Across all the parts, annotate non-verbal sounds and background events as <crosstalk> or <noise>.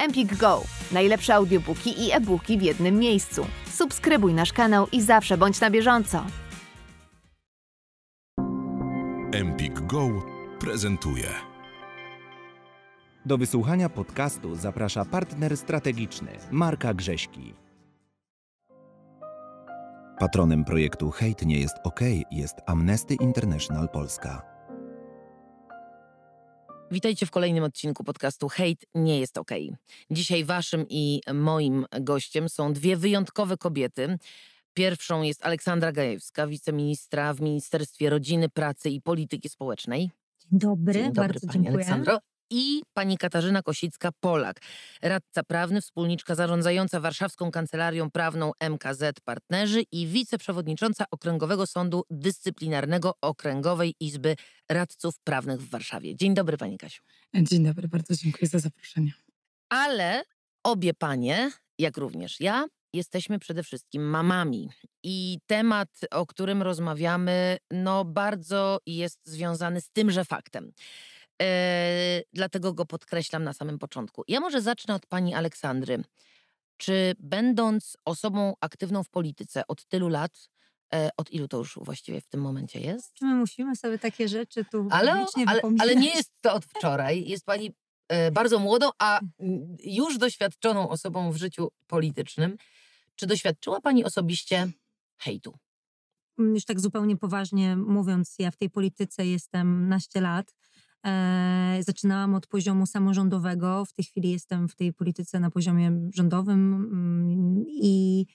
Empik Go. Najlepsze audiobooki i e-booki w jednym miejscu. Subskrybuj nasz kanał i zawsze bądź na bieżąco. Empik Go prezentuje. Do wysłuchania podcastu zaprasza partner strategiczny Marka Grześki. Patronem projektu Hejt nie jest OK jest Amnesty International Polska. Witajcie w kolejnym odcinku podcastu Hejt nie jest ok. Dzisiaj waszym i moim gościem są dwie wyjątkowe kobiety. Pierwszą jest Aleksandra Gajewska, wiceministra w Ministerstwie Rodziny, Pracy i Polityki Społecznej. Dobry, Dzień dobry bardzo dziękuję. Aleksandro i pani Katarzyna Kosicka-Polak, radca prawny, wspólniczka zarządzająca Warszawską Kancelarią Prawną MKZ Partnerzy i wiceprzewodnicząca Okręgowego Sądu Dyscyplinarnego Okręgowej Izby Radców Prawnych w Warszawie. Dzień dobry pani Kasiu. Dzień dobry, bardzo dziękuję za zaproszenie. Ale obie panie, jak również ja, jesteśmy przede wszystkim mamami. I temat, o którym rozmawiamy, no bardzo jest związany z tymże faktem. Yy, dlatego go podkreślam na samym początku. Ja może zacznę od pani Aleksandry. Czy będąc osobą aktywną w polityce od tylu lat, e, od ilu to już właściwie w tym momencie jest? Czy my musimy sobie takie rzeczy tu ale, ale, ale nie jest to od wczoraj. Jest pani e, bardzo młodą, a <laughs> już doświadczoną osobą w życiu politycznym. Czy doświadczyła pani osobiście hejtu? Mm, już tak zupełnie poważnie mówiąc, ja w tej polityce jestem naście lat. E, zaczynałam od poziomu samorządowego, w tej chwili jestem w tej polityce na poziomie rządowym mm, i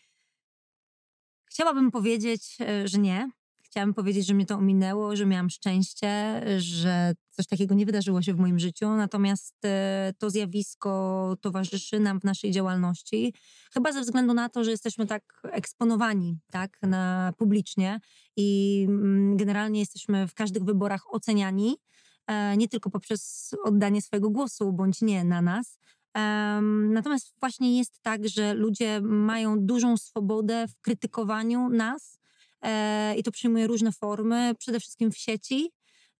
chciałabym powiedzieć, e, że nie. Chciałabym powiedzieć, że mnie to ominęło, że miałam szczęście, że coś takiego nie wydarzyło się w moim życiu. Natomiast e, to zjawisko towarzyszy nam w naszej działalności, chyba ze względu na to, że jesteśmy tak eksponowani tak, na publicznie i mm, generalnie jesteśmy w każdych wyborach oceniani E, nie tylko poprzez oddanie swojego głosu bądź nie na nas. Natomiast właśnie jest tak, że ludzie mają dużą swobodę w krytykowaniu nas e, i to przyjmuje różne formy, przede wszystkim w sieci.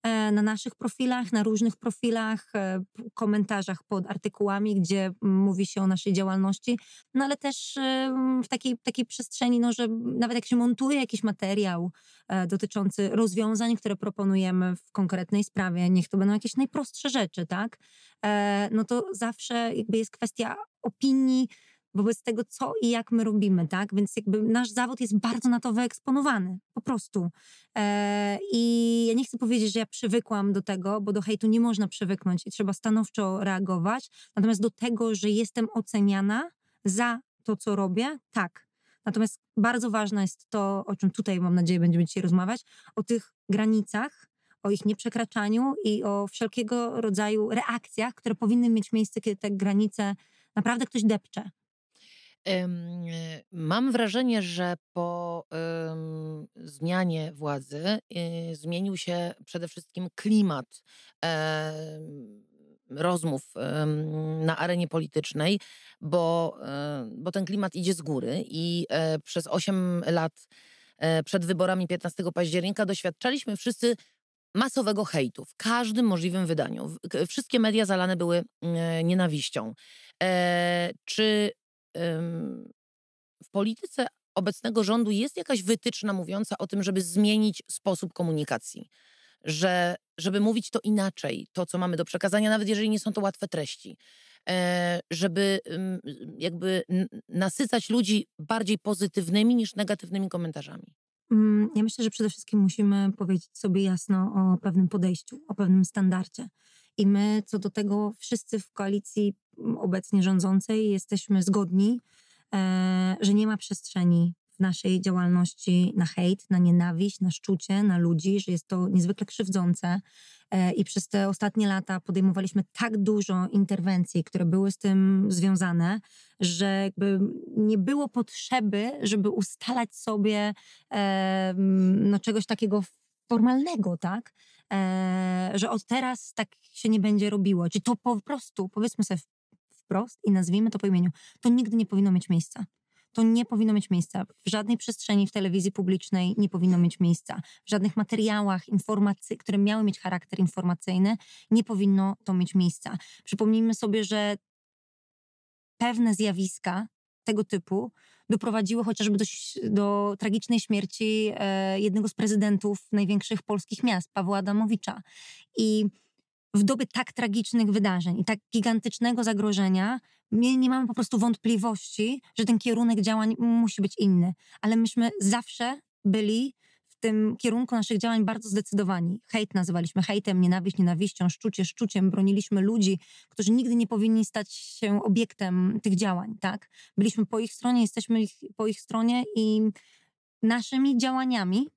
E, na naszych profilach, na różnych profilach, e, komentarzach pod artykułami, gdzie mówi się o naszej działalności, no ale też e, w takiej, takiej przestrzeni, no, że nawet jak się montuje jakiś materiał dotyczący rozwiązań, które proponujemy w konkretnej sprawie, niech to będą jakieś najprostsze rzeczy, tak? No to zawsze jakby jest kwestia opinii wobec tego, co i jak my robimy, tak? Więc jakby nasz zawód jest bardzo na to wyeksponowany, po prostu. E, I ja nie chcę powiedzieć, że ja przywykłam do tego, bo do hejtu nie można przywyknąć i trzeba stanowczo reagować. Natomiast do tego, że jestem oceniana za to, co robię, tak. Natomiast bardzo ważne jest to, o czym tutaj mam nadzieję będziemy dzisiaj rozmawiać, o tych granicach, o ich nieprzekraczaniu i o wszelkiego rodzaju reakcjach, które powinny mieć miejsce, kiedy te granice naprawdę ktoś depcze. Y, mam wrażenie, że po zmianie władzy y, zmienił się przede wszystkim klimat rozmów na arenie politycznej, bo, e, bo ten klimat idzie z góry i e, przez 8 lat e, przed wyborami 15 października doświadczaliśmy wszyscy masowego hejtu w każdym możliwym wydaniu. Wszystkie media zalane były nienawiścią. Czy w polityce obecnego rządu jest jakaś wytyczna mówiąca o tym, żeby zmienić sposób komunikacji, że, żeby mówić to inaczej, to co mamy do przekazania, nawet jeżeli nie są to łatwe treści, e, żeby jakby nasycać ludzi bardziej pozytywnymi niż negatywnymi komentarzami. Mm, ja myślę, że przede wszystkim musimy powiedzieć sobie jasno o pewnym podejściu, o pewnym standardzie. I my co do tego wszyscy w koalicji obecnie rządzącej jesteśmy zgodni, e, że nie ma przestrzeni w naszej działalności na hejt, na nienawiść, na szczucie, na ludzi, że jest to niezwykle krzywdzące. E, I przez te ostatnie lata podejmowaliśmy tak dużo interwencji, które były z tym związane, że jakby nie było potrzeby, żeby ustalać sobie e, no, czegoś takiego formalnego, tak? E, że od teraz tak się nie będzie robiło. Czy to po prostu, powiedzmy sobie wprost i nazwijmy to po imieniu, to nigdy nie powinno mieć miejsca. To nie powinno mieć miejsca. W żadnej przestrzeni w telewizji publicznej nie powinno mieć miejsca. W żadnych materiałach, informacji, które miały mieć charakter informacyjny, nie powinno to mieć miejsca. Przypomnijmy sobie, że pewne zjawiska tego typu doprowadziły chociażby do, do tragicznej śmierci e, jednego z prezydentów największych polskich miast, Pawła Adamowicza. I w dobie tak tragicznych wydarzeń i tak gigantycznego zagrożenia, my nie mamy po prostu wątpliwości, że ten kierunek działań musi być inny. Ale myśmy zawsze byli tym kierunku naszych działań bardzo zdecydowani. Hejt nazywaliśmy hejtem, nienawiść nienawiścią, szczucie szczuciem. Broniliśmy ludzi, którzy nigdy nie powinni stać się obiektem tych działań, tak? Byliśmy po ich stronie, jesteśmy ich, po ich stronie i naszymi działaniami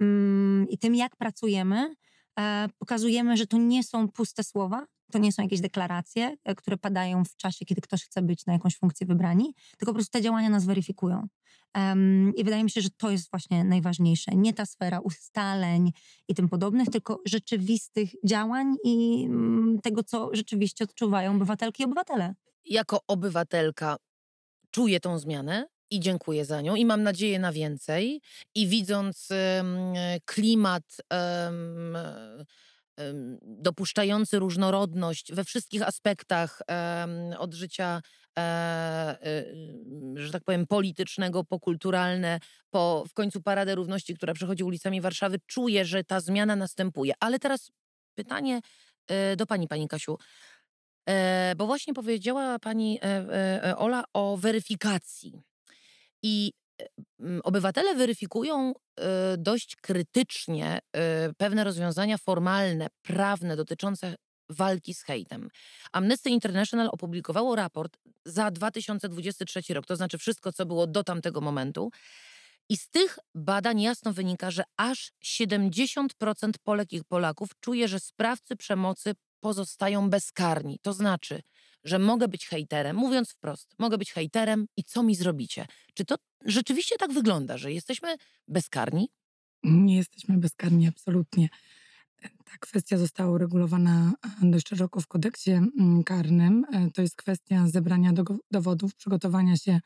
mm, i tym, jak pracujemy, e, pokazujemy, że to nie są puste słowa, to nie są jakieś deklaracje, e, które padają w czasie, kiedy ktoś chce być na jakąś funkcję wybrani, tylko po prostu te działania nas weryfikują. Um, I wydaje mi się, że to jest właśnie najważniejsze. Nie ta sfera ustaleń i tym podobnych, tylko rzeczywistych działań i um, tego, co rzeczywiście odczuwają obywatelki i obywatele. Jako obywatelka czuję tą zmianę, i dziękuję za nią i mam nadzieję na więcej. I widząc um, klimat um, dopuszczający różnorodność we wszystkich aspektach od życia, e, e, że tak powiem, politycznego, pokulturalne, po w końcu Paradę Równości, która przechodzi ulicami Warszawy, czuję, że ta zmiana następuje. Ale teraz pytanie e, do Pani, Pani Kasiu. Bo właśnie powiedziała Pani Ola o weryfikacji. I obywatele weryfikują y, dość krytycznie y, pewne rozwiązania formalne, prawne dotyczące walki z hejtem. Amnesty International opublikowało raport za 2023 rok, to znaczy wszystko, co było do tamtego momentu. I z tych badań jasno wynika, że aż 70% Polek i Polaków czuje, że sprawcy przemocy pozostają bezkarni. To znaczy, że mogę być hejterem, mówiąc wprost, mogę być hejterem i co mi zrobicie? Czy to rzeczywiście tak wygląda, że jesteśmy bezkarni? Nie jesteśmy bezkarni, absolutnie. E, ta kwestia została uregulowana e, dość szeroko w kodeksie mm, karnym. E, to jest kwestia zebrania do, dowodów, przygotowania się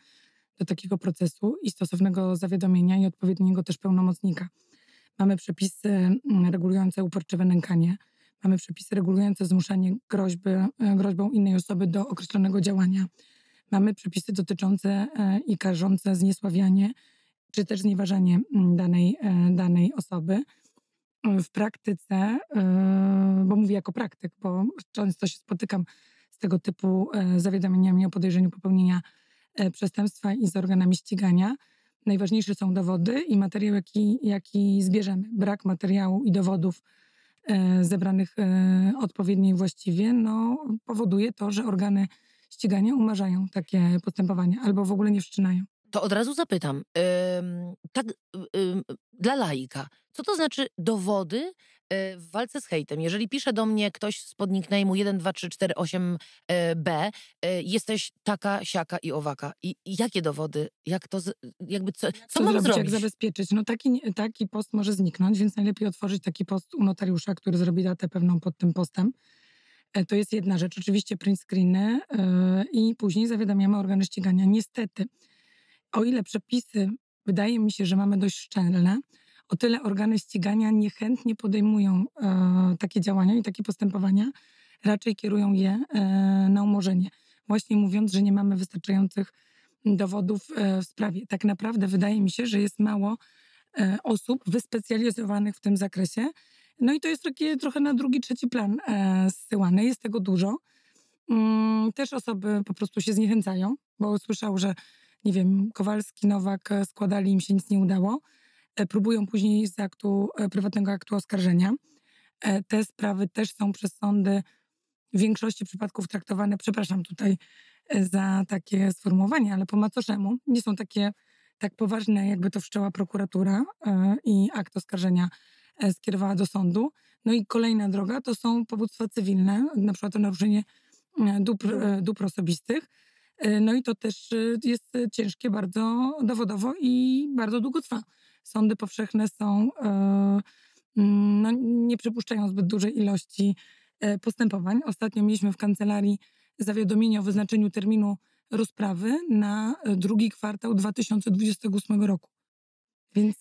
do takiego procesu i stosownego zawiadomienia i odpowiedniego też pełnomocnika. Mamy przepisy mm, regulujące uporczywe nękanie, mamy przepisy regulujące zmuszanie groźby, groźbą innej osoby do określonego działania mamy przepisy dotyczące e, i karzące zniesławianie czy też znieważanie mm, danej, e, danej osoby. E, w praktyce, bo mówię jako praktyk, bo często się spotykam z tego typu zawiadomieniami o podejrzeniu popełnienia przestępstwa i z organami ścigania. Najważniejsze są dowody i materiał, jaki, jaki zbierzemy. Brak materiału i dowodów zebranych odpowiednio i właściwie no, powoduje to, że organy ścigania umarzają takie postępowania albo w ogóle nie wszczynają. To od razu zapytam, tak dla laika, co to znaczy dowody yy, w walce z hejtem? Jeżeli pisze do mnie ktoś z pod nickname'u 123448B, e, yy, e, jesteś taka, siaka i owaka. I, i jakie dowody? Jak to, z, jakby co, co, co mam zrobić, zrobić? Jak zabezpieczyć? No taki, taki post może zniknąć, więc najlepiej otworzyć taki post u notariusza, który zrobi datę pewną pod tym postem E, to jest jedna rzecz, oczywiście print screeny e, i później zawiadamiamy organy ścigania. Niestety, o ile przepisy wydaje mi się, że mamy dość szczelne, o tyle organy ścigania niechętnie podejmują e, takie działania i takie postępowania, raczej kierują je na umorzenie. Właśnie mówiąc, że nie mamy wystarczających dowodów w sprawie. Tak naprawdę wydaje mi się, że jest mało osób wyspecjalizowanych w tym zakresie, no i to jest takie trochę na drugi, trzeci plan e, zsyłane. Jest tego dużo. Mm, też osoby po prostu się zniechęcają, bo słyszał, że nie wiem, Kowalski, Nowak e, składali, im się nic nie udało. E, próbują później z aktu, e, prywatnego aktu oskarżenia. E, te sprawy też są przez sądy w większości przypadków traktowane, przepraszam tutaj e, za takie sformułowanie, ale po macoszemu. Nie są takie tak poważne, jakby to wszczęła prokuratura i akt oskarżenia E, skierowała do sądu. No i kolejna droga to są powództwa cywilne, na przykład to naruszenie e, dóbr, e, dóbr osobistych. No i to też jest ciężkie bardzo dowodowo i bardzo długo trwa. Sądy powszechne są, no, nie przypuszczają zbyt dużej ilości postępowań. Ostatnio mieliśmy w kancelarii zawiadomienie o wyznaczeniu terminu rozprawy na drugi kwartał 2028 roku. Więc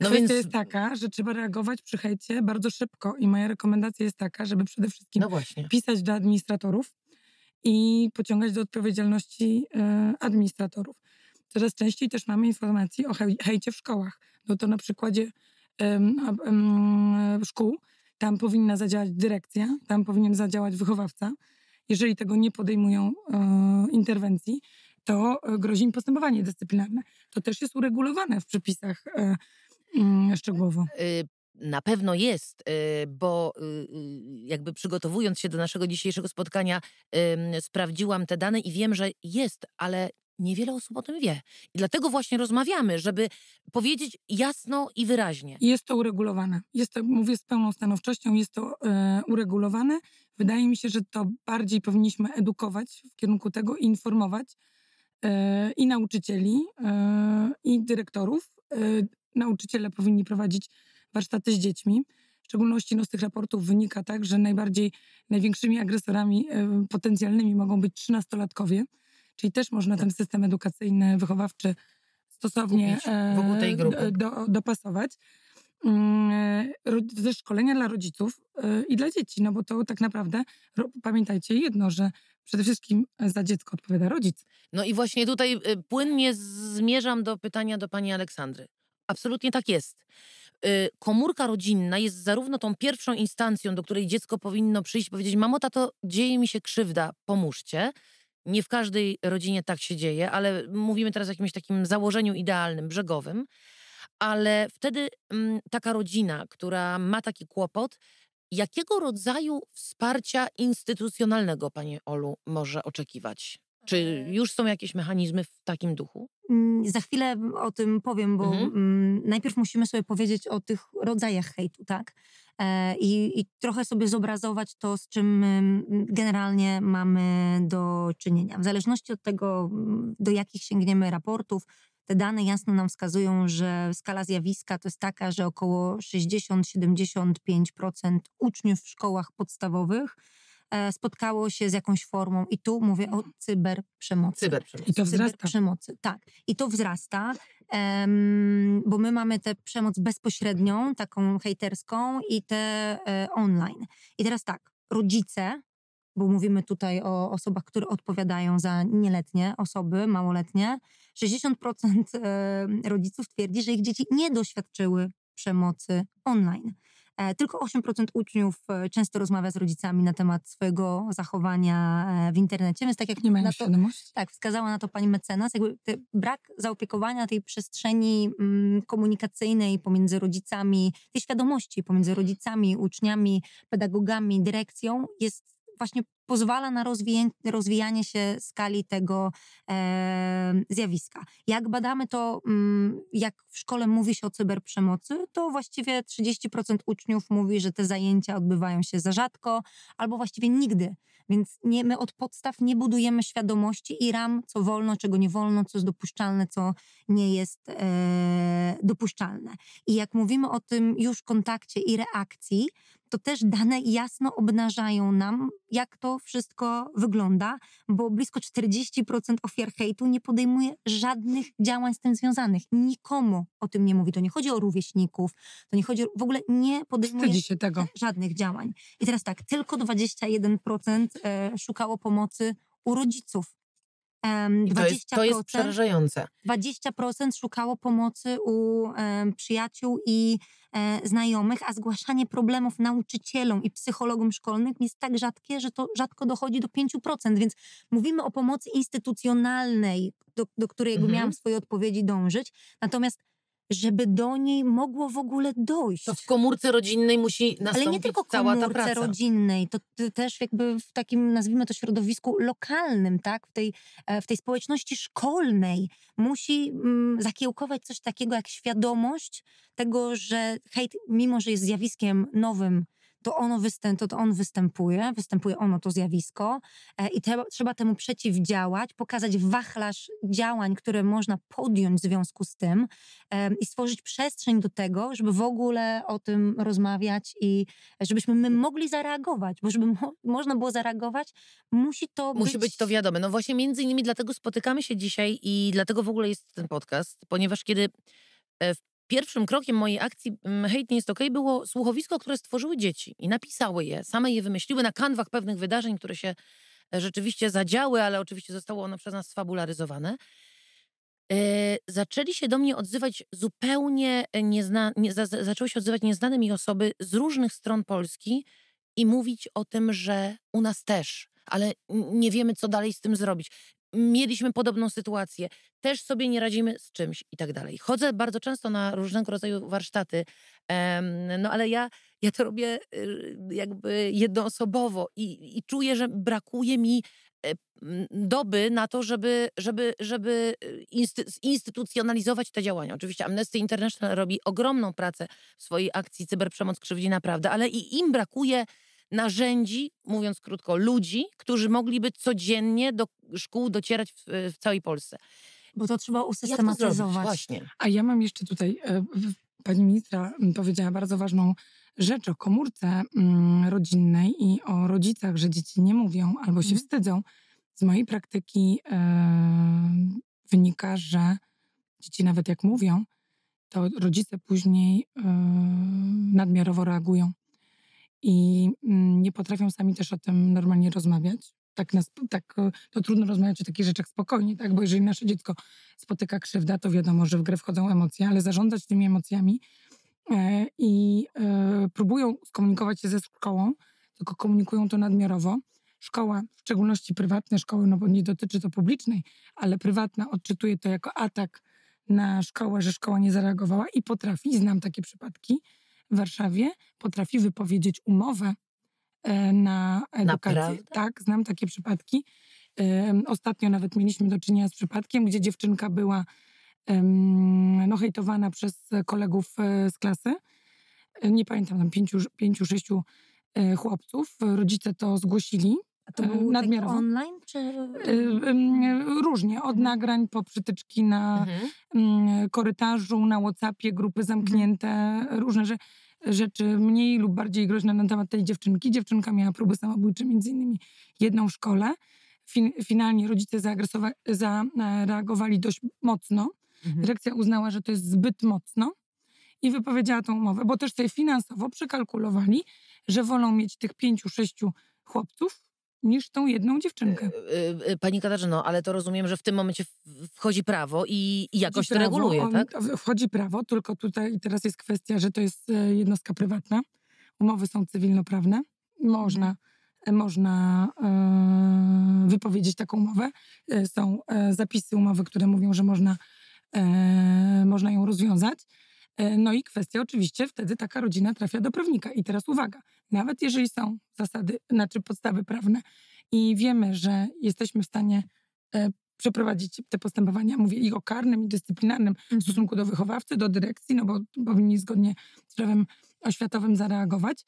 no Kwestia więc... jest taka, że trzeba reagować przy hejcie bardzo szybko i moja rekomendacja jest taka, żeby przede wszystkim no pisać do administratorów i pociągać do odpowiedzialności y, administratorów. Coraz częściej też mamy informacji o hej hejcie w szkołach. No to na przykładzie y, y, szkół, tam powinna zadziałać dyrekcja, tam powinien zadziałać wychowawca. Jeżeli tego nie podejmują e, interwencji, to e, grozi im postępowanie dyscyplinarne. To też jest uregulowane w przepisach Mm, szczegółowo. Y, na pewno jest, y, bo y, jakby przygotowując się do naszego dzisiejszego spotkania, sprawdziłam te dane i wiem, że jest, ale niewiele osób o tym wie. I dlatego właśnie rozmawiamy, żeby powiedzieć jasno i wyraźnie. Jest to uregulowane. Jest to, mówię z pełną stanowczością, jest to e, uregulowane. Wydaje mi się, że to bardziej powinniśmy edukować w kierunku tego i informować e, i nauczycieli, e, i dyrektorów, nauczyciele powinni prowadzić warsztaty z dziećmi. W szczególności no, z tych raportów wynika tak, że najbardziej, największymi agresorami y, potencjalnymi mogą być trzynastolatkowie, czyli też można tak. ten system edukacyjny, wychowawczy stosownie y, do, dopasować. Y, ze szkolenia dla rodziców i dla dzieci, no bo to tak naprawdę pamiętajcie jedno, że przede wszystkim za dziecko odpowiada rodzic. No i właśnie tutaj płynnie zmierzam do pytania do pani Aleksandry. Absolutnie tak jest. Y, komórka rodzinna jest zarówno tą pierwszą instancją, do której dziecko powinno przyjść i powiedzieć: Mamo, tato, dzieje mi się krzywda, pomóżcie. Nie w każdej rodzinie tak się dzieje, ale mówimy teraz o jakimś takim założeniu idealnym, brzegowym. Ale wtedy mm, taka rodzina, która ma taki kłopot, jakiego rodzaju wsparcia instytucjonalnego, Panie Olu, może oczekiwać? Czy już są jakieś mechanizmy w takim duchu? Mm, za chwilę o tym powiem, bo mhm. Mm, najpierw musimy sobie powiedzieć o tych rodzajach hejtu, tak? E, I, I, trochę sobie zobrazować to, z czym mm, generalnie mamy do czynienia. W zależności od tego, do jakich sięgniemy raportów, te dane jasno nam wskazują, że skala zjawiska to jest taka, że około 60-75% uczniów w szkołach podstawowych E, spotkało się z jakąś formą. I tu mówię o mhm. cyberprzemocy. Cyberprzemocy. I to wzrasta. Cyberprzemocy, tak. I to wzrasta, bo my mamy tę przemoc bezpośrednią, taką hejterską i tę e, online. I teraz tak, rodzice, bo mówimy tutaj o osobach, które odpowiadają za nieletnie osoby, małoletnie, 60% e, rodziców twierdzi, że ich dzieci nie doświadczyły przemocy online. E, tylko 8% uczniów e, często rozmawia z rodzicami na temat swojego zachowania e, w internecie, więc tak jak nie na świadomości. Tak, wskazała na to pani mecenas, jakby te, brak zaopiekowania tej przestrzeni mm, komunikacyjnej pomiędzy rodzicami, tej świadomości pomiędzy rodzicami, uczniami, pedagogami, dyrekcją jest właśnie pozwala na rozwijanie się skali tego e, zjawiska. Jak badamy to, mm, jak w szkole mówi się o cyberprzemocy, to właściwie 30% uczniów mówi, że te zajęcia odbywają się za rzadko albo właściwie nigdy. Więc nie, my od podstaw nie budujemy świadomości i ram, co wolno, czego nie wolno, co jest dopuszczalne, co nie jest e, dopuszczalne. I jak mówimy o tym już kontakcie i reakcji, to też dane jasno obnażają nam, jak to wszystko wygląda, bo blisko 40% ofiar hejtu nie podejmuje żadnych działań z tym związanych. Nikomu o tym nie mówi. To nie chodzi o rówieśników, to nie chodzi o, w ogóle nie podejmuje żadnych działań. I teraz tak, tylko 21% e, szukało pomocy u rodziców Um, I to, jest, to jest przerażające. 20% szukało pomocy u um, przyjaciół i e, znajomych, a zgłaszanie problemów nauczycielom i psychologom szkolnym jest tak rzadkie, że to rzadko dochodzi do 5%. Więc mówimy o pomocy instytucjonalnej, do, do której mhm. miałam swoje odpowiedzi dążyć. Natomiast żeby do niej mogło w ogóle dojść. To w komórce rodzinnej musi nastąpić Ale nie tylko cała ta praca. rodzinnej, to też jakby w takim, nazwijmy to, środowisku lokalnym, tak? W tej, e, w tej społeczności szkolnej musi mm, zakiełkować coś takiego jak świadomość tego, że hejt, mimo że jest zjawiskiem nowym, to, ono występ, to, to on występuje, występuje ono to zjawisko e, i te, trzeba temu przeciwdziałać, pokazać wachlarz działań, które można podjąć w związku z tym e, i stworzyć przestrzeń do tego, żeby w ogóle o tym rozmawiać i żebyśmy my mogli zareagować, bo żeby mo można było zareagować, musi to Musi być... to wiadome. No właśnie między innymi dlatego spotykamy się dzisiaj i dlatego w ogóle jest ten podcast, ponieważ kiedy e, Pierwszym krokiem mojej akcji mm, Hate nie jest OK było słuchowisko, które stworzyły dzieci i napisały je, same je wymyśliły na kanwach pewnych wydarzeń, które się e, rzeczywiście zadziały, ale oczywiście zostało ono przez nas sfabularyzowane. E, zaczęli się do mnie odzywać zupełnie e, nieznane, nie, za, zaczęły się odzywać nieznane mi osoby z różnych stron Polski i mówić o tym, że u nas też, ale nie wiemy, co dalej z tym zrobić mieliśmy podobną sytuację, też sobie nie radzimy z czymś i tak dalej. Chodzę bardzo często na różnego rodzaju warsztaty, no ale ja, ja to robię y, jakby jednoosobowo i, i czuję, że brakuje mi e, doby na to, żeby, żeby, żeby y, zinstytucjonalizować te działania. Oczywiście Amnesty International robi ogromną pracę w swojej akcji Cyberprzemoc krzywdzi naprawdę, ale i im brakuje narzędzi, mówiąc krótko, ludzi, którzy mogliby codziennie do szkół docierać w, w całej Polsce. Bo to trzeba usystematyzować. To A ja mam jeszcze tutaj, e, pani ministra powiedziała bardzo ważną rzecz o komórce mm, rodzinnej i o rodzicach, że dzieci nie mówią albo się mhm. wstydzą. Z mojej praktyki e, wynika, że dzieci nawet jak mówią, to rodzice później e, nadmiarowo reagują i mm, nie potrafią sami też o tym normalnie rozmawiać. Tak, nas, tak e, to trudno rozmawiać o takich rzeczach spokojnie, tak? bo jeżeli nasze dziecko spotyka krzywda, to wiadomo, że w grę wchodzą emocje, ale zarządzać tymi emocjami e, i e, próbują skomunikować się ze szkołą, tylko komunikują to nadmiarowo. Szkoła, w szczególności prywatne szkoły, no bo nie dotyczy to publicznej, ale prywatna odczytuje to jako atak na szkołę, że szkoła nie zareagowała i potrafi, znam takie przypadki, w Warszawie potrafi wypowiedzieć umowę e, na edukację. Naprawdę? Tak, znam takie przypadki. Ostatnio nawet mieliśmy do czynienia z przypadkiem, gdzie dziewczynka była no, hejtowana przez kolegów e, z klasy. E, nie pamiętam, tam pięciu, pięciu sześciu chłopców. Rodzice to zgłosili a to był nadmiarowo. online czy... Y, y, mm, różnie, od mhm. nagrań po przytyczki na mhm. Mm, korytarzu, na Whatsappie, grupy zamknięte, mhm. różne rzeczy rzeczy mniej lub bardziej groźne na temat tej dziewczynki. Dziewczynka miała próby samobójcze, między innymi jedną w szkole. Fin finalnie rodzice zareagowali dość mocno. Mhm. Dyrekcja uznała, że to jest zbyt mocno i wypowiedziała tą umowę, bo też sobie finansowo przekalkulowali, że wolą mieć tych pięciu, sześciu chłopców niż tą jedną dziewczynkę. E, e, e, pani Katarzyno, ale to rozumiem, że w tym momencie wchodzi prawo i, i jakoś wchodzi to reguluje, on, tak? Wchodzi prawo, tylko tutaj teraz jest kwestia, że to jest jednostka prywatna. Umowy są cywilnoprawne. Można, mhm. można e, wypowiedzieć taką umowę. Są zapisy umowy, które mówią, że można, e, można ją rozwiązać. E, no i kwestia oczywiście, wtedy taka rodzina trafia do prawnika. I teraz uwaga, nawet jeżeli są zasady, znaczy podstawy prawne i wiemy, że jesteśmy w stanie e, przeprowadzić te postępowania, mówię i o karnym, i dyscyplinarnym w mhm. stosunku do wychowawcy, do dyrekcji, no bo powinni zgodnie z prawem oświatowym zareagować,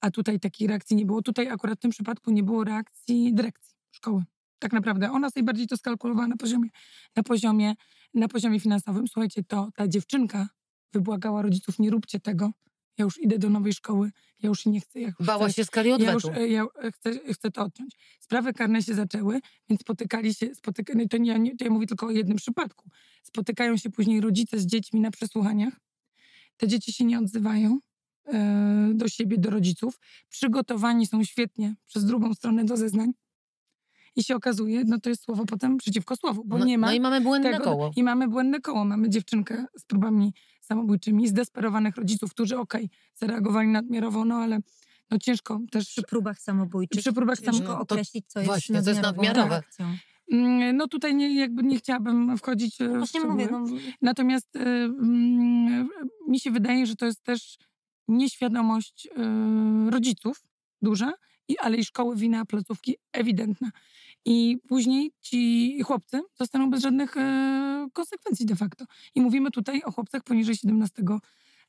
a tutaj takiej reakcji nie było. Tutaj akurat w tym przypadku nie było reakcji dyrekcji szkoły. Tak naprawdę ona najbardziej to skalkulowała na poziomie, na poziomie, na poziomie finansowym. Słuchajcie, to ta dziewczynka wybłagała rodziców, nie róbcie tego. Ja już idę do nowej szkoły, ja już nie chcę. Ja już Bała chcę, się skali odwetu. Ja, już, e, ja e, chcę, chcę to odciąć. Sprawy karne się zaczęły, więc spotykali się, spotyka, no to, nie, nie, to ja mówię tylko o jednym przypadku. Spotykają się później rodzice z dziećmi na przesłuchaniach. Te dzieci się nie odzywają e, do siebie, do rodziców. Przygotowani są świetnie przez drugą stronę do zeznań i się okazuje, no to jest słowo potem przeciwko słowu, bo no, nie ma. No i mamy błędne tego, koło. I mamy błędne koło. Mamy dziewczynkę z próbami samobójczymi, zdesperowanych rodziców, którzy okej, okay, zareagowali nadmiarowo, no ale no ciężko też... Przy próbach samobójczych przy próbach ciężko samobójczych. określić, co jest Właśnie, jest nadmiarowe. Reakcją. Tak, tak. mm, no tutaj nie, jakby nie chciałabym wchodzić e, w Właśnie mówię, no. Natomiast y, y, mi się wydaje, że to jest też nieświadomość y, rodziców duża, i, ale i szkoły wina, placówki ewidentna. I później ci chłopcy zostaną bez żadnych e, konsekwencji de facto. I mówimy tutaj o chłopcach poniżej 17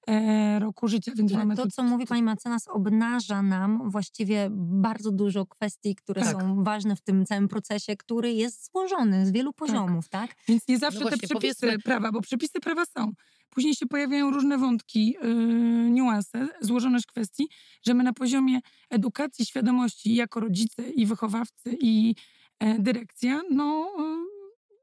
e, roku życia. Więc mamy to, co mówi pani Macenas, obnaża nam właściwie bardzo dużo kwestii, które tak. są ważne w tym całym procesie, który jest złożony z wielu tak. poziomów, tak? tak? Więc nie no zawsze no te przepisy powiedzmy... prawa, bo przepisy prawa są. Później się pojawiają różne wątki, yy, niuanse, złożoność kwestii, że my na poziomie edukacji, świadomości jako rodzice i wychowawcy i E, dyrekcja, no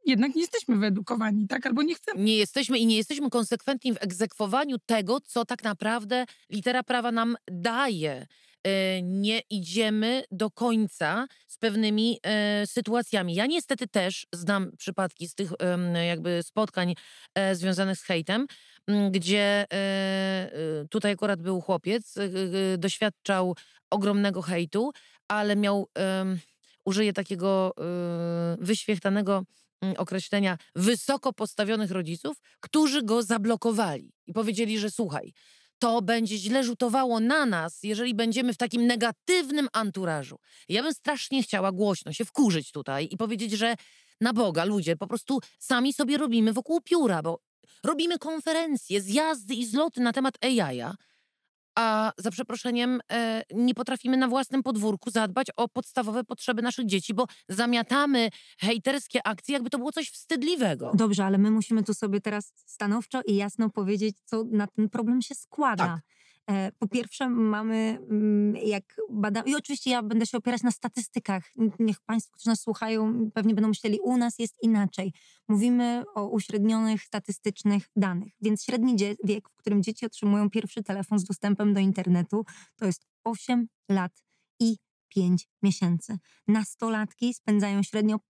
y, jednak nie jesteśmy wyedukowani, tak? Albo nie chcemy. Nie jesteśmy i nie jesteśmy konsekwentni w egzekwowaniu tego, co tak naprawdę litera prawa nam daje. E, nie idziemy do końca z pewnymi e, sytuacjami. Ja niestety też znam przypadki z tych jakby spotkań związanych z hejtem, gdzie tutaj akurat był chłopiec, doświadczał ogromnego hejtu, ale miał użyję takiego yy, wyświechtanego mm, określenia wysoko postawionych rodziców, którzy go zablokowali i powiedzieli, że słuchaj, to będzie źle rzutowało na nas, jeżeli będziemy w takim negatywnym anturażu. Ja bym strasznie chciała głośno się wkurzyć tutaj i powiedzieć, że na Boga, ludzie, po prostu sami sobie robimy wokół pióra, bo robimy konferencje, zjazdy i zloty na temat AI-a, a za przeproszeniem e, nie potrafimy na własnym podwórku zadbać o podstawowe potrzeby naszych dzieci, bo zamiatamy hejterskie akcje, jakby to było coś wstydliwego. Dobrze, ale my musimy tu sobie teraz stanowczo i jasno powiedzieć, co na ten problem się składa. Tak. E, po pierwsze, mamy mm, jak bada... I oczywiście ja będę się opierać na statystykach. Niech Państwo, którzy nas słuchają, pewnie będą myśleli, u nas jest inaczej. Mówimy o uśrednionych statystycznych danych. Więc średni wiek, w którym dzieci otrzymują pierwszy telefon z dostępem do internetu, to jest 8 lat i 5 miesięcy. Nastolatki spędzają średnio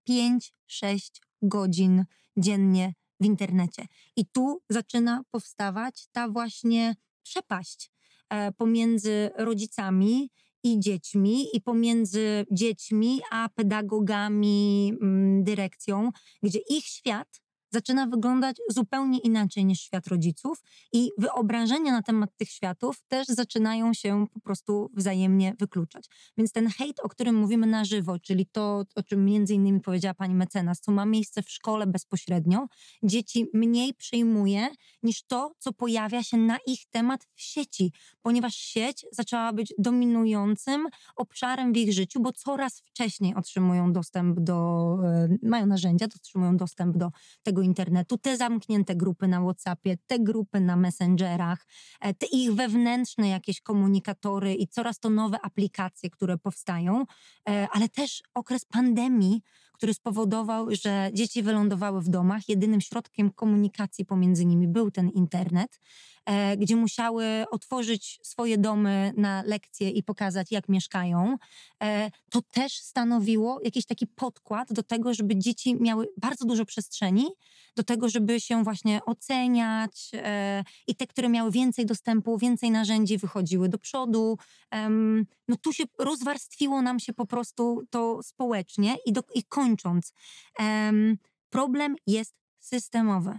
5-6 godzin dziennie w internecie. I tu zaczyna powstawać ta właśnie przepaść E, pomiędzy rodzicami i dziećmi, i pomiędzy dziećmi a pedagogami, mm, dyrekcją, gdzie ich świat zaczyna wyglądać zupełnie inaczej niż świat rodziców i wyobrażenia na temat tych światów też zaczynają się po prostu wzajemnie wykluczać. Więc ten hejt, o którym mówimy na żywo, czyli to, o czym między innymi powiedziała pani mecenas, co ma miejsce w szkole bezpośrednio, dzieci mniej przyjmuje niż to, co pojawia się na ich temat w sieci, ponieważ sieć zaczęła być dominującym obszarem w ich życiu, bo coraz wcześniej otrzymują dostęp do, e, mają narzędzia, otrzymują dostęp do tego internetu, te zamknięte grupy na WhatsAppie, te grupy na Messengerach, e, te ich wewnętrzne jakieś komunikatory i coraz to nowe aplikacje, które powstają, e, ale też okres pandemii który spowodował, że dzieci wylądowały w domach. Jedynym środkiem komunikacji pomiędzy nimi był ten internet, e, gdzie musiały otworzyć swoje domy na lekcje i pokazać, jak mieszkają. E, to też stanowiło jakiś taki podkład do tego, żeby dzieci miały bardzo dużo przestrzeni do tego, żeby się właśnie oceniać e, i te, które miały więcej dostępu, więcej narzędzi, wychodziły do przodu. No tu się rozwarstwiło nam się po prostu to społecznie i, do, i kończąc, problem jest systemowy.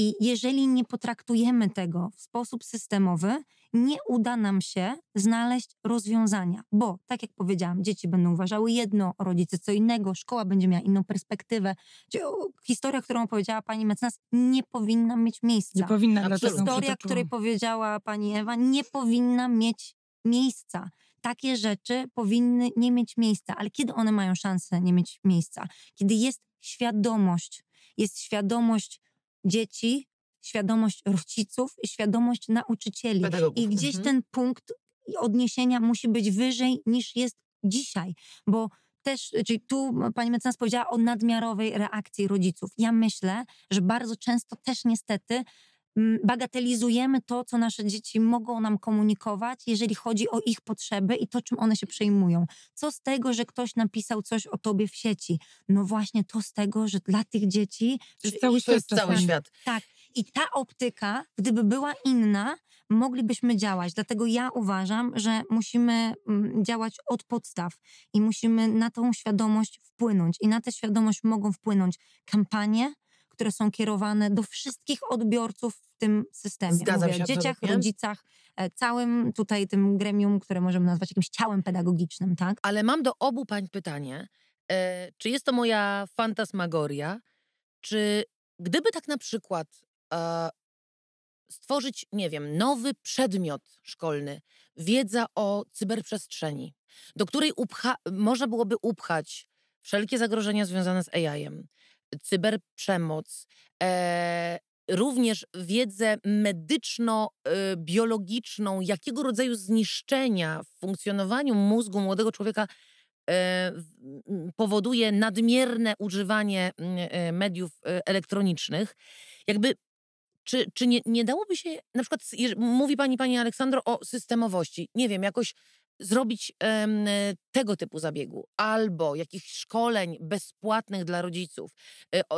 I jeżeli nie potraktujemy tego w sposób systemowy, nie uda nam się znaleźć rozwiązania, bo tak jak powiedziałam, dzieci będą uważały jedno, rodzice co innego, szkoła będzie miała inną perspektywę. Historia, którą opowiedziała pani mecenas, nie powinna mieć miejsca. Nie powinna, Historia, której powiedziała pani Ewa, nie powinna mieć miejsca takie rzeczy powinny nie mieć miejsca. Ale kiedy one mają szansę nie mieć miejsca? Kiedy jest świadomość, jest świadomość dzieci, świadomość rodziców, świadomość nauczycieli. Pedagogów. I gdzieś mhm. ten punkt odniesienia musi być wyżej niż jest dzisiaj, bo też, czyli tu pani mecenas powiedziała o nadmiarowej reakcji rodziców. Ja myślę, że bardzo często też niestety bagatelizujemy to, co nasze dzieci mogą nam komunikować, jeżeli chodzi o ich potrzeby i to, czym one się przejmują. Co z tego, że ktoś napisał coś o tobie w sieci? No właśnie to z tego, że dla tych dzieci... Że cały świat. Jest cały świat. Tak. I ta optyka, gdyby była inna, moglibyśmy działać. Dlatego ja uważam, że musimy działać od podstaw i musimy na tą świadomość wpłynąć. I na tę świadomość mogą wpłynąć kampanie, które są kierowane do wszystkich odbiorców w tym systemie. Zgadzam Mówię się, o dzieciach, absolutnie. rodzicach, e, całym tutaj tym gremium, które możemy nazwać jakimś ciałem pedagogicznym, tak? Ale mam do obu pań pytanie. E, czy jest to moja fantasmagoria? Czy gdyby tak na przykład e, stworzyć, nie wiem, nowy przedmiot szkolny, wiedza o cyberprzestrzeni, do której upcha, można byłoby upchać wszelkie zagrożenia związane z AI-em, cyberprzemoc, e, również wiedzę medyczno-biologiczną, y, jakiego rodzaju zniszczenia w funkcjonowaniu mózgu młodego człowieka e, powoduje nadmierne używanie e, mediów e, elektronicznych. Jakby, czy, czy nie, nie dałoby się, na przykład mówi pani, pani Aleksandro o systemowości, nie wiem, jakoś zrobić um, tego typu zabiegu albo jakichś szkoleń bezpłatnych dla rodziców,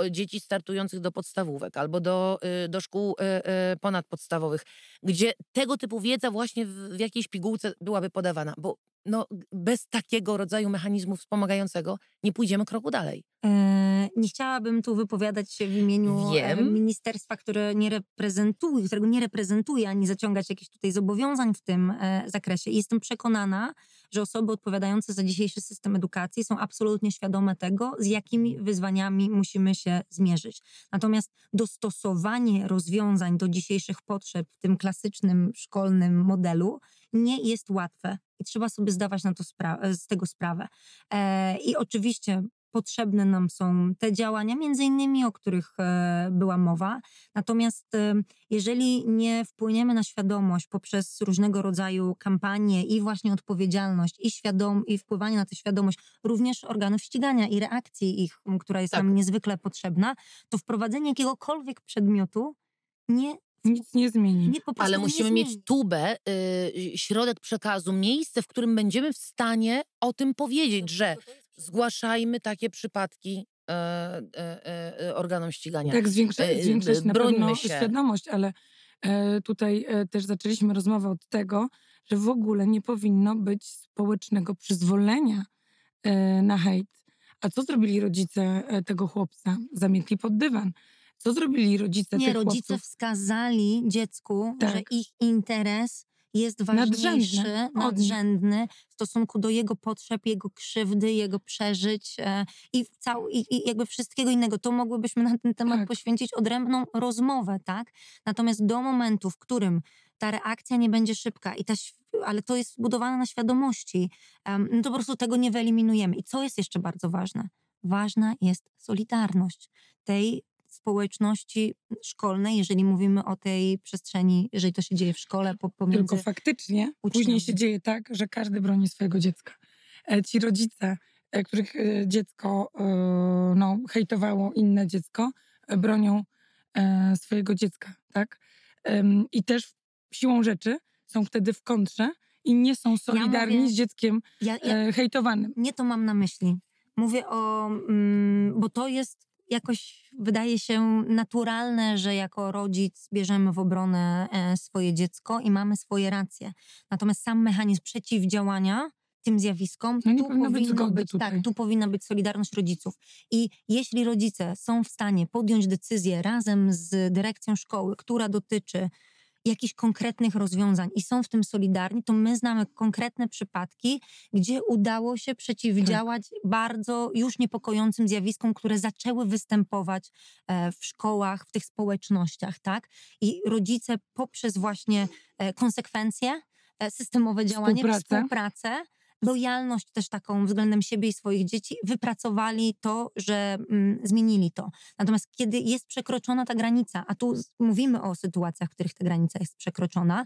y, dzieci startujących do podstawówek albo do, y, do szkół y, ponadpodstawowych, gdzie tego typu wiedza właśnie w, w jakiejś pigułce byłaby podawana, bo no, bez takiego rodzaju mechanizmu wspomagającego nie pójdziemy kroku dalej. Mm, nie chciałabym tu wypowiadać się w imieniu e, Wiem. ministerstwa, które nie reprezentuje, którego nie reprezentuje, ani zaciągać jakichś tutaj zobowiązań w tym e, zakresie. Jestem przekonana, że osoby odpowiadające za dzisiejszy system edukacji są absolutnie świadome tego, z jakimi wyzwaniami musimy się zmierzyć. Natomiast dostosowanie rozwiązań do dzisiejszych potrzeb w tym klasycznym szkolnym modelu nie jest łatwe. I trzeba sobie zdawać na to e, z tego sprawę. E, I oczywiście potrzebne nam są te działania, między innymi o których e, była mowa. Natomiast e, jeżeli nie wpłyniemy na świadomość poprzez różnego rodzaju kampanie i właśnie odpowiedzialność i, świadom i wpływanie na tę świadomość również organów ścigania i reakcji ich, która jest tak. nam niezwykle potrzebna, to wprowadzenie jakiegokolwiek przedmiotu nie nic nie zmieni. Ale musimy mieć tubę, y, środek przekazu, miejsce, w którym będziemy w stanie o tym powiedzieć, że zgłaszajmy takie przypadki e, e, e, organom ścigania. Tak, zwiększa, y, zwiększać na pewno się. świadomość, ale tutaj też zaczęliśmy rozmowę od tego, że w ogóle nie powinno być społecznego przyzwolenia na hejt. A co zrobili rodzice tego chłopca? Zamietli pod dywan. Co zrobili rodzice Nie, tych rodzice chłopców? wskazali dziecku, tak. że ich interes jest ważniejszy, nadrzędny. No. nadrzędny w stosunku do jego potrzeb, jego krzywdy, jego przeżyć e, i, cał, i, i, jakby wszystkiego innego. To mogłybyśmy na ten temat tak. poświęcić odrębną rozmowę, tak? Natomiast do momentu, w którym ta reakcja nie będzie szybka i ta ale to jest budowane na świadomości. Um, no to po prostu tego nie wyeliminujemy. I co jest jeszcze bardzo ważne? Ważna jest solidarność tej społeczności szkolnej, jeżeli mówimy o tej przestrzeni, jeżeli to się dzieje w szkole, po, Tylko faktycznie uczniami. później się dzieje tak, że każdy broni swojego dziecka. E, ci rodzice, e, których e, dziecko no, hejtowało inne dziecko, bronią swojego dziecka, tak? I też siłą rzeczy są wtedy w kontrze i nie są solidarni ja mówię, z dzieckiem ja, ja, hejtowanym. Nie to mam na myśli. Mówię o, mm, bo to jest jakoś wydaje się naturalne, że jako rodzic bierzemy w obronę e, swoje dziecko i mamy swoje racje. Natomiast sam mechanizm przeciwdziałania tym zjawiskom, ja no tu powinno być, być tak, tu powinna być solidarność rodziców. I jeśli rodzice są w stanie podjąć decyzję razem z dyrekcją szkoły, która dotyczy jakichś konkretnych rozwiązań i są w tym solidarni, to my znamy konkretne przypadki, gdzie udało się przeciwdziałać tak. bardzo już niepokojącym zjawiskom, które zaczęły występować e, w szkołach, w tych społecznościach, tak? I rodzice poprzez właśnie e, konsekwencje, e, systemowe działanie, współpracę, współpracę lojalność też taką względem siebie i swoich dzieci, wypracowali to, że mm, zmienili to. Natomiast kiedy jest przekroczona ta granica, a tu mówimy o sytuacjach, w których ta granica jest przekroczona,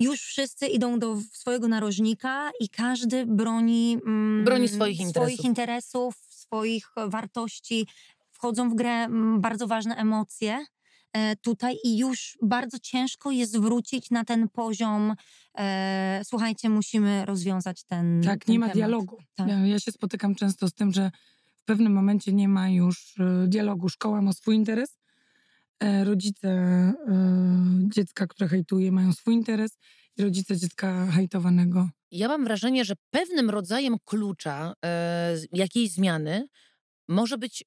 już wszyscy idą do swojego narożnika i każdy broni, mm, broni swoich, swoich interesów, swoich wartości. Wchodzą w grę mm, bardzo ważne emocje E, tutaj i już bardzo ciężko jest wrócić na ten poziom. E, słuchajcie, musimy rozwiązać ten. Tak, ten nie ma dialogu. Tak. Ja, ja się spotykam często z tym, że w pewnym momencie nie ma już e, dialogu. Szkoła ma swój interes, e, rodzice e, dziecka, które hejtuje, mają swój interes i rodzice dziecka hejtowanego. Ja mam wrażenie, że pewnym rodzajem klucza e, jakiejś zmiany może być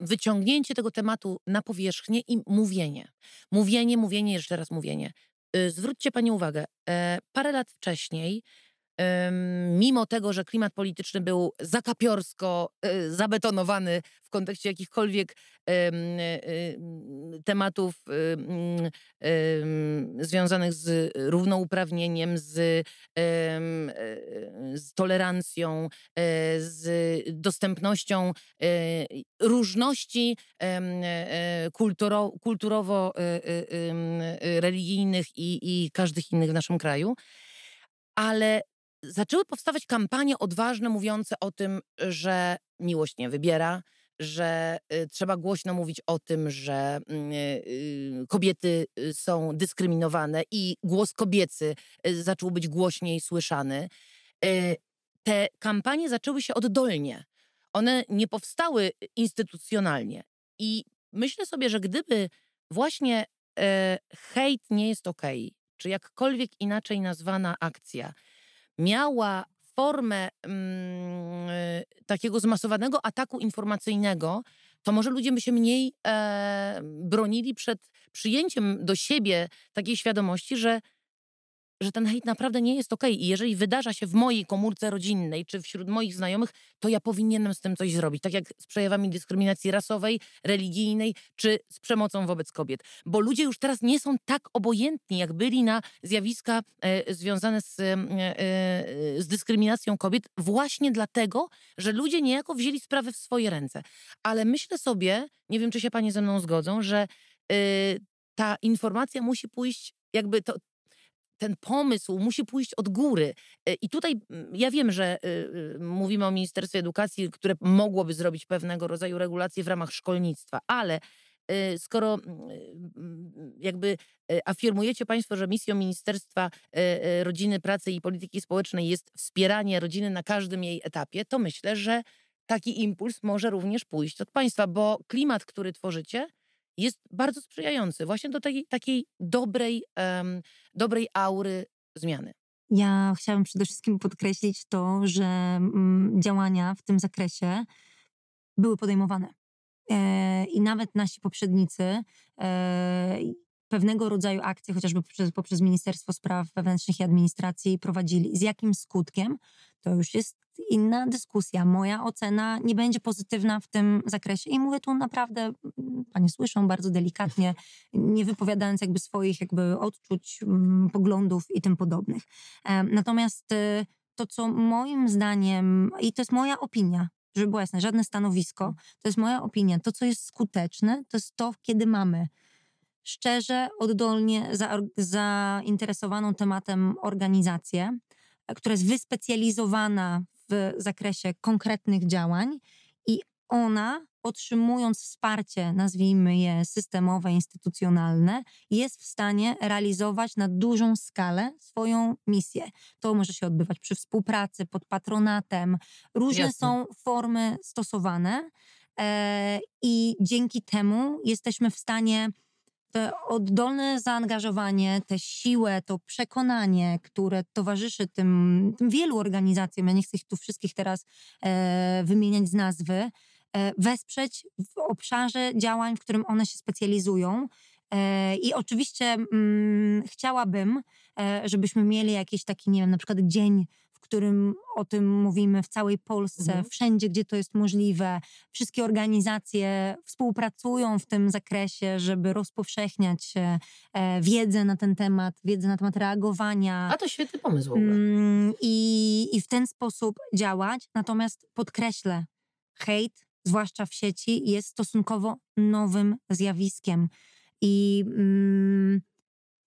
wyciągnięcie tego tematu na powierzchnię i mówienie. Mówienie, mówienie, jeszcze raz mówienie. Y, zwróćcie Pani uwagę, e, parę lat wcześniej mimo tego, że klimat polityczny był zakapiorsko y, zabetonowany w kontekście jakichkolwiek y, y, tematów związanych z równouprawnieniem, z, z tolerancją, z dostępnością różności kulturo, kulturowo-religijnych i, i każdych innych w naszym kraju ale zaczęły powstawać kampanie odważne mówiące o tym, że miłość nie wybiera, że y, trzeba głośno mówić o tym, że mm, y, y, kobiety są dyskryminowane i głos kobiecy zaczął być głośniej słyszany. Te kampanie zaczęły się oddolnie. One nie powstały instytucjonalnie. I myślę sobie, że gdyby właśnie e, hejt nie jest okej, okay, czy jakkolwiek inaczej nazwana akcja miała formę mm, takiego zmasowanego ataku informacyjnego, to może ludzie by się mniej e, bronili przed przyjęciem do siebie takiej świadomości, że że ten hejt naprawdę nie jest okej. Okay. I jeżeli wydarza się w mojej komórce rodzinnej czy wśród moich znajomych, to ja powinienem z tym coś zrobić. Tak jak z przejawami dyskryminacji rasowej, religijnej czy z przemocą wobec kobiet. Bo ludzie już teraz nie są tak obojętni, jak byli na zjawiska e, związane z, e, e, z dyskryminacją kobiet, właśnie dlatego, że ludzie niejako wzięli sprawy w swoje ręce. Ale myślę sobie, nie wiem, czy się panie ze mną zgodzą, że e, ta informacja musi pójść jakby to, ten pomysł musi pójść od góry. E, I tutaj ja wiem, że y, y, mówimy o Ministerstwie Edukacji, które mogłoby zrobić pewnego rodzaju regulacje w ramach szkolnictwa, ale y, skoro jakby afirmujecie Państwo, że misją Ministerstwa Rodziny, Pracy i Polityki Społecznej jest wspieranie rodziny na każdym jej etapie, to myślę, że taki impuls może również pójść od Państwa, bo klimat, który tworzycie, jest bardzo sprzyjający właśnie do tej, takiej dobrej, um, dobrej aury zmiany. Ja chciałabym przede wszystkim podkreślić to, że mm, działania w tym zakresie były podejmowane. E, I nawet nasi poprzednicy e, pewnego rodzaju akcje, chociażby poprzez, poprzez Ministerstwo Spraw Wewnętrznych i Administracji, prowadzili. Z jakim skutkiem? to już jest inna dyskusja. Moja ocena nie będzie pozytywna w tym zakresie. I mówię tu naprawdę, mm, panie słyszą, bardzo delikatnie, nie wypowiadając jakby swoich jakby odczuć, mm, poglądów i tym podobnych. Natomiast y, to, co moim zdaniem, i to jest moja opinia, żeby było jasne, żadne stanowisko, to jest moja opinia. To, co jest skuteczne, to jest to, kiedy mamy szczerze, oddolnie za, zainteresowaną tematem organizację, która jest wyspecjalizowana w zakresie konkretnych działań i ona otrzymując wsparcie, nazwijmy je systemowe, instytucjonalne, jest w stanie realizować na dużą skalę swoją misję. To może się odbywać przy współpracy, pod patronatem. Różne Jasne. są formy stosowane e, i dzięki temu jesteśmy w stanie te oddolne zaangażowanie, tę siłę, to przekonanie, które towarzyszy tym, tym wielu organizacjom, ja nie chcę ich tu wszystkich teraz e, wymieniać z nazwy, e, wesprzeć w obszarze działań, w którym one się specjalizują. E, I oczywiście m, mm, chciałabym, e, żebyśmy mieli jakiś taki, nie wiem, na przykład dzień w którym o tym mówimy w całej Polsce, mhm. wszędzie, gdzie to jest możliwe. Wszystkie organizacje współpracują w tym zakresie, żeby rozpowszechniać e, e, wiedzę na ten temat, wiedzę na temat reagowania. A to świetny pomysł w ogóle. Mm, i, I w ten sposób działać. Natomiast podkreślę, hejt, zwłaszcza w sieci, jest stosunkowo nowym zjawiskiem. I... Mm,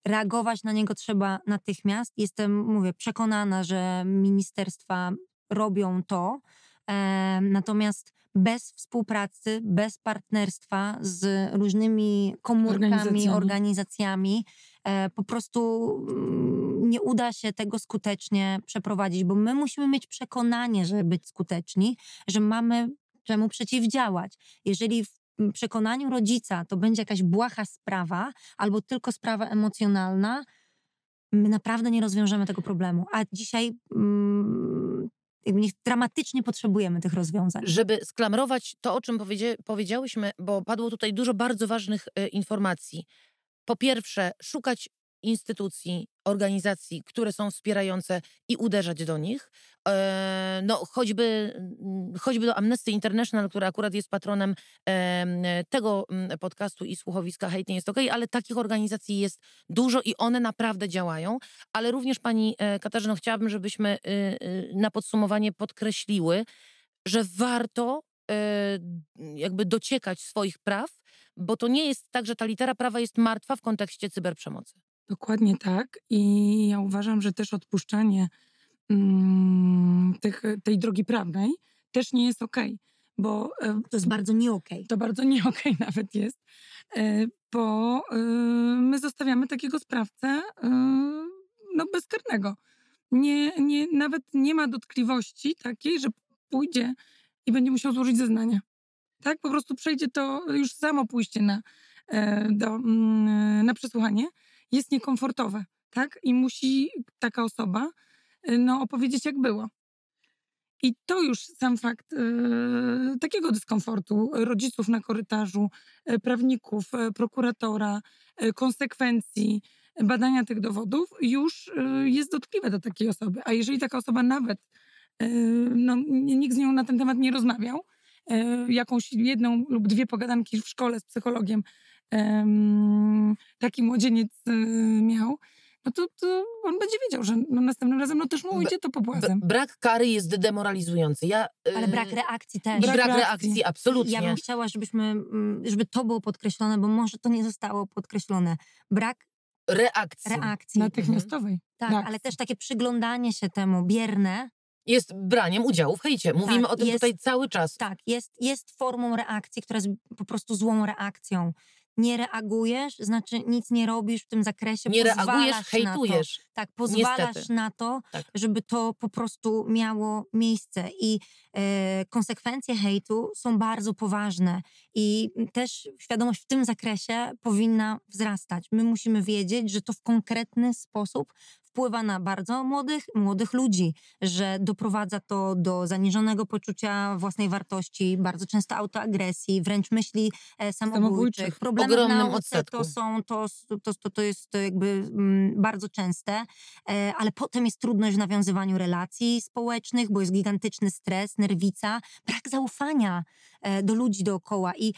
reagować na niego trzeba natychmiast. Jestem, mówię, przekonana, że ministerstwa robią to. natomiast bez współpracy, bez partnerstwa z różnymi komórkami, organizacjami, organizacjami e, po prostu mm, nie uda się tego skutecznie przeprowadzić, bo my musimy mieć przekonanie, żeby być skuteczni, że mamy czemu przeciwdziałać. Jeżeli w przekonaniu rodzica to będzie jakaś błaha sprawa albo tylko sprawa emocjonalna, my naprawdę nie rozwiążemy tego problemu. A dzisiaj mm, dramatycznie potrzebujemy tych rozwiązań. Żeby sklamrować to, o czym powiedzia powiedziałyśmy, bo padło tutaj dużo bardzo ważnych y, informacji. Po pierwsze, szukać instytucji, organizacji, które są wspierające i uderzać do nich. E, no, choćby, mm, choćby do Amnesty International, która akurat jest patronem tego mm, podcastu i słuchowiska Hate Nie Jest OK, ale takich organizacji jest dużo i one naprawdę działają. Ale również Pani e, Katarzyno, chciałabym, żebyśmy y, y, na podsumowanie podkreśliły, że warto e, jakby dociekać swoich praw, bo to nie jest tak, że ta litera prawa jest martwa w kontekście cyberprzemocy. Dokładnie tak. I ja uważam, że też odpuszczanie mm, tych, tej drogi prawnej też nie jest okej. Okay, bo, e, to jest bardzo nie okej. Okay. To bardzo nie <laughs> okej okay nawet jest, e, bo e, my zostawiamy takiego sprawcę no, bezkarnego. Nie, nie, nawet nie ma dotkliwości takiej, że pójdzie i będzie musiał złożyć zeznania. Tak? Po prostu przejdzie to już samo pójście na, do, mm, na przesłuchanie jest niekomfortowe, tak? I musi taka osoba y, no, opowiedzieć, jak było. I to już sam fakt y, takiego dyskomfortu rodziców na korytarzu, y, prawników, prokuratora, konsekwencji badania tych dowodów już jest dotkliwe do takiej osoby. A jeżeli taka osoba nawet, no, nikt z nią na ten temat nie rozmawiał, jakąś jedną lub dwie pogadanki w szkole z psychologiem taki młodzieniec y, miał, no to, to, on będzie wiedział, że no następnym razem no też mu ujdzie to pobłazem. Brak kary jest demoralizujący. Ja, yy... Ale brak y, reakcji też. Brak, brak reakcji. reakcji, absolutnie. Ja bym chciała, żebyśmy, mm, żeby to było podkreślone, bo może to nie zostało podkreślone. Brak reakcji. reakcji. Natychmiastowej. Mhm. Tak, reakcji. ale też takie przyglądanie się temu, bierne. Jest braniem udziału w hejcie. Tak, Mówimy tak, o tym jest, tutaj cały czas. Tak, jest, jest formą reakcji, która jest po prostu złą reakcją nie reagujesz, znaczy nic nie robisz w tym zakresie. Nie reagujesz, hejtujesz. To, tak, pozwalasz Niestety. na to, tak. żeby to po prostu miało miejsce. I e, konsekwencje hejtu są bardzo poważne i też świadomość w tym zakresie powinna wzrastać. My musimy wiedzieć, że to w konkretny sposób wpływa na bardzo młodych, młodych ludzi, że doprowadza to do zaniżonego poczucia własnej wartości, bardzo często autoagresji, wręcz myśli e, samobójczych. Problemy Ogromnym odsetku. to są, to, to, to jest to jakby m, mm, bardzo częste, e, ale potem jest trudność w nawiązywaniu relacji społecznych, bo jest gigantyczny stres, nerwica, brak zaufania. E, do ludzi dookoła i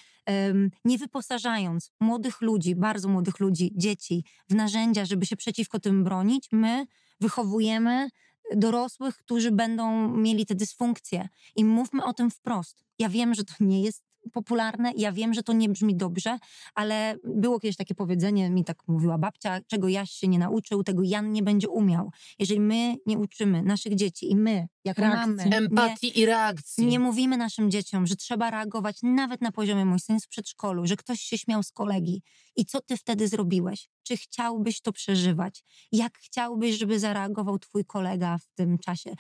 nie wyposażając młodych ludzi, bardzo młodych ludzi, dzieci w narzędzia, żeby się przeciwko tym bronić, my wychowujemy dorosłych, którzy będą mieli te dysfunkcje. I mówmy o tym wprost. Ja wiem, że to nie jest popularne. Ja wiem, że to nie brzmi dobrze, ale było kiedyś takie powiedzenie, mi tak mówiła babcia, czego Jaś się nie nauczył, tego Jan nie będzie umiał. Jeżeli my nie uczymy naszych dzieci i my, jak reakcji. mamy... Empatii nie, i reakcji. Nie mówimy naszym dzieciom, że trzeba reagować nawet na poziomie mój syn w przedszkolu, że ktoś się śmiał z kolegi. I co ty wtedy zrobiłeś? Czy chciałbyś to przeżywać? Jak chciałbyś, żeby zareagował twój kolega w tym czasie?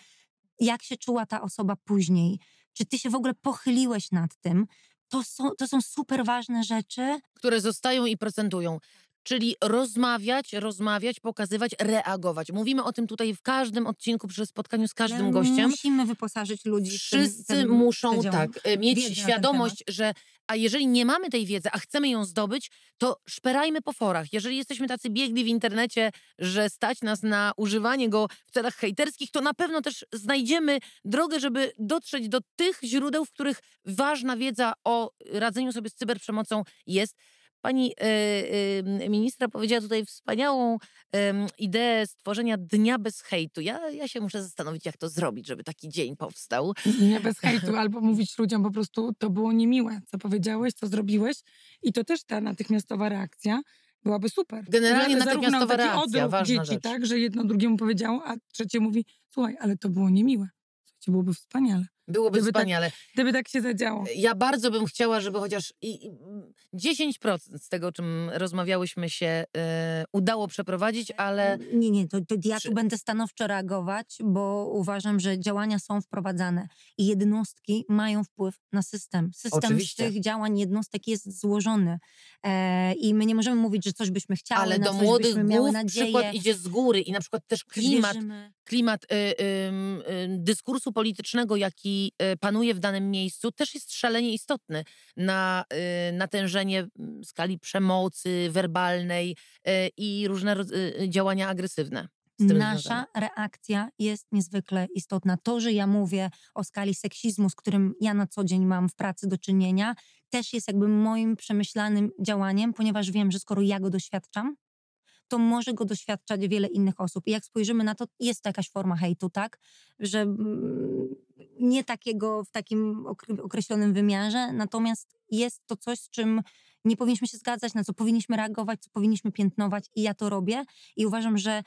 Jak się czuła ta osoba później? Czy ty się w ogóle pochyliłeś nad tym? To są, to są super ważne rzeczy. Które zostają i procentują czyli rozmawiać, rozmawiać, pokazywać, reagować. Mówimy o tym tutaj w każdym odcinku przy spotkaniu z każdym gościem. Musimy wyposażyć ludzi. Wszyscy tym, tym muszą tak y, mieć świadomość, że a jeżeli nie mamy tej wiedzy, a chcemy ją zdobyć, to szperajmy po forach. Jeżeli jesteśmy tacy biegli w internecie, że stać nas na używanie go w celach hejterskich, to na pewno też znajdziemy drogę, żeby dotrzeć do tych źródeł, w których ważna wiedza o radzeniu sobie z cyberprzemocą jest pani y, y, ministra powiedziała tutaj wspaniałą ideę stworzenia dnia bez hejtu. Ja, ja się muszę zastanowić, jak to zrobić, żeby taki dzień powstał. Dnia bez <laughs> hejtu, albo mówić ludziom po prostu, to było niemiłe, co powiedziałeś, co zrobiłeś. I to też ta natychmiastowa reakcja byłaby super. Generalnie natychmiastowa reakcja, ważna dzieci, rzecz. tak, że jedno drugiemu powiedziało, a trzecie mówi, słuchaj, ale to było niemiłe. Słuchajcie, byłoby wspaniale. Byłoby gdyby tak- wspaniale. Tak, gdyby tak się zadziało. Ja bardzo bym chciała, żeby chociaż i, 10% z tego, o czym rozmawiałyśmy się, y, udało przeprowadzić, ale... Nie, nie, to, to ja tu będę stanowczo reagować, bo uważam, że działania są wprowadzane i jednostki mają wpływ na system. System Oczywiście. z tych działań jednostek jest złożony e, i my nie możemy mówić, że coś byśmy chciały, ale do młodych głów przykład idzie z góry i na przykład też klimat, klimat y, y, dyskursu politycznego, jaki Y, panuje w danym miejscu, też jest szalenie istotny na y, natężenie mm, skali przemocy werbalnej y, i różne działania agresywne. Nasza reakcja jest niezwykle istotna. To, że ja mówię o skali seksizmu, z którym ja na co dzień mam w pracy do czynienia, też jest jakby moim przemyślanym działaniem, ponieważ wiem, że skoro ja go doświadczam, to może go doświadczać wiele innych osób. I jak spojrzymy na to, jest to jakaś forma hejtu, tak? Że mm, nie takiego w takim określonym wymiarze, natomiast jest to coś, z czym nie powinniśmy się zgadzać, na co powinniśmy reagować, co powinniśmy piętnować i ja to robię i uważam, że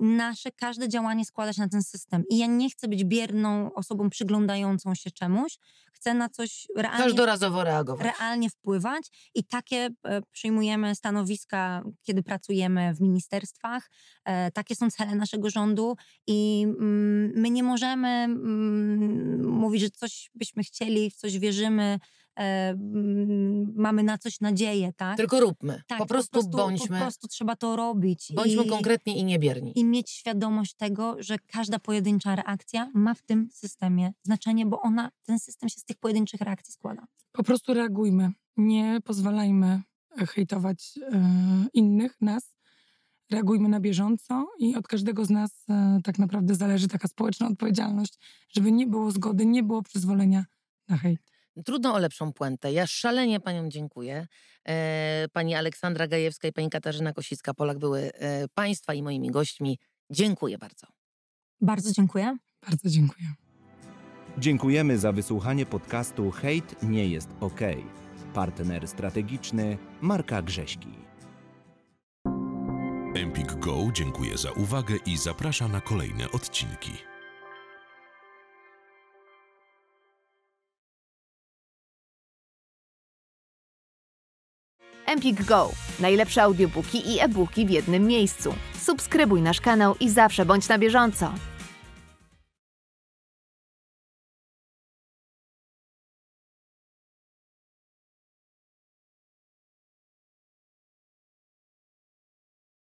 nasze każde działanie składa się na ten system. I ja nie chcę być bierną osobą przyglądającą się czemuś. Chcę na coś realnie. Każdorazowo reagować. Realnie wpływać. I takie e, przyjmujemy stanowiska, kiedy pracujemy w ministerstwach. E, takie są cele naszego rządu. I mm, my nie możemy mm, mówić, że coś byśmy chcieli, w coś wierzymy, e, mamy na coś nadzieję, tak? Tylko róbmy. Tak, po, prostu po prostu bądźmy. Po prostu trzeba to robić. Bądźmy i, konkretni i niebierni. I mieć świadomość tego, że każda pojedyncza reakcja ma w tym systemie znaczenie, bo ona, ten system się z tych pojedynczych reakcji składa. Po prostu reagujmy. Nie pozwalajmy e, hejtować e, innych, nas. Reagujmy na bieżąco i od każdego z nas e, tak naprawdę zależy taka społeczna odpowiedzialność, żeby nie było zgody, nie było przyzwolenia na hejt. Trudno o lepszą puentę. Ja szalenie paniom dziękuję. E, pani Aleksandra Gajewska i pani Katarzyna Kosicka-Polak były e, państwa i moimi gośćmi. Dziękuję bardzo. Bardzo dziękuję. Bardzo dziękuję. Dziękujemy za wysłuchanie podcastu Hejt nie jest OK. Partner strategiczny Marka Grześki. Empik Go dziękuję za uwagę i zaprasza na kolejne odcinki. Empik Go. Najlepsze audiobooki i e-booki w jednym miejscu. Subskrybuj nasz kanał i zawsze bądź na bieżąco.